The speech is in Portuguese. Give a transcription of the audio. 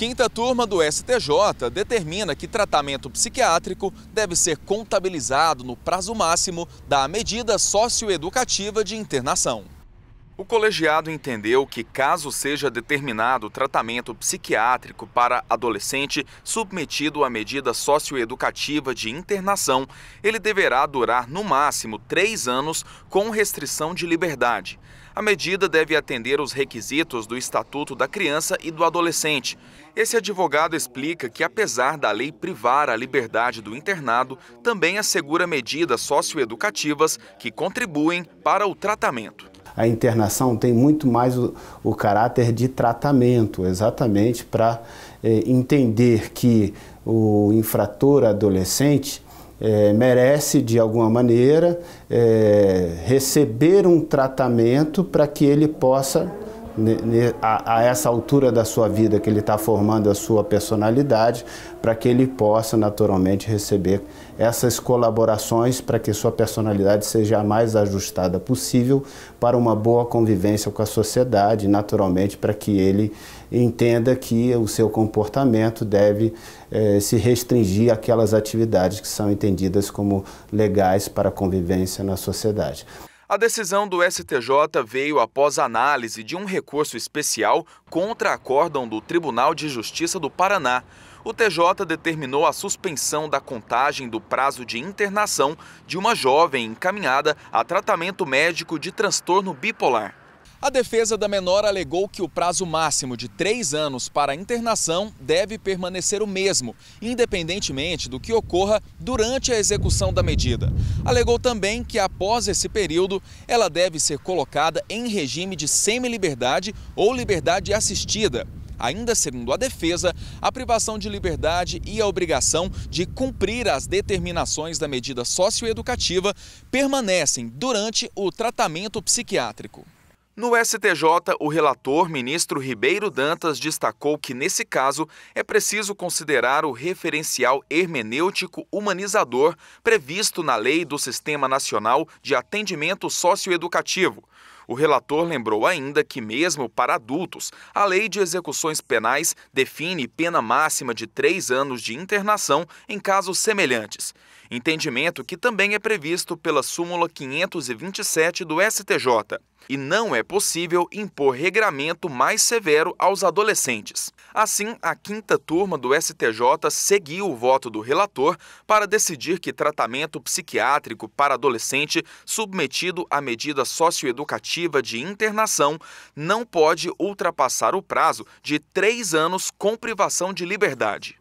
quinta turma do STJ determina que tratamento psiquiátrico deve ser contabilizado no prazo máximo da medida socioeducativa de internação. O colegiado entendeu que, caso seja determinado tratamento psiquiátrico para adolescente submetido à medida socioeducativa de internação, ele deverá durar no máximo três anos com restrição de liberdade. A medida deve atender os requisitos do Estatuto da Criança e do Adolescente. Esse advogado explica que, apesar da lei privar a liberdade do internado, também assegura medidas socioeducativas que contribuem para o tratamento. A internação tem muito mais o, o caráter de tratamento, exatamente para é, entender que o infrator adolescente é, merece, de alguma maneira, é, receber um tratamento para que ele possa a, essa altura da sua vida que ele está formando a sua personalidade, para que ele possa naturalmente receber essas colaborações para que sua personalidade seja a mais ajustada possível para uma boa convivência com a sociedade, naturalmente para que ele entenda que o seu comportamento deve eh, se restringir àquelas atividades que são entendidas como legais para a convivência na sociedade. A decisão do STJ veio após análise de um recurso especial contra acórdão do Tribunal de Justiça do Paraná. O TJ determinou a suspensão da contagem do prazo de internação de uma jovem encaminhada a tratamento médico de transtorno bipolar. A defesa da menor alegou que o prazo máximo de três anos para internação deve permanecer o mesmo, independentemente do que ocorra durante a execução da medida. Alegou também que, após esse período, ela deve ser colocada em regime de semi-liberdade ou liberdade assistida. Ainda segundo a defesa, a privação de liberdade e a obrigação de cumprir as determinações da medida socioeducativa permanecem durante o tratamento psiquiátrico. No STJ, o relator, ministro Ribeiro Dantas, destacou que, nesse caso, é preciso considerar o referencial hermenêutico humanizador previsto na Lei do Sistema Nacional de Atendimento Socioeducativo. O relator lembrou ainda que, mesmo para adultos, a Lei de Execuções Penais define pena máxima de três anos de internação em casos semelhantes. Entendimento que também é previsto pela súmula 527 do STJ e não é possível impor regramento mais severo aos adolescentes. Assim, a quinta turma do STJ seguiu o voto do relator para decidir que tratamento psiquiátrico para adolescente submetido à medida socioeducativa de internação não pode ultrapassar o prazo de três anos com privação de liberdade.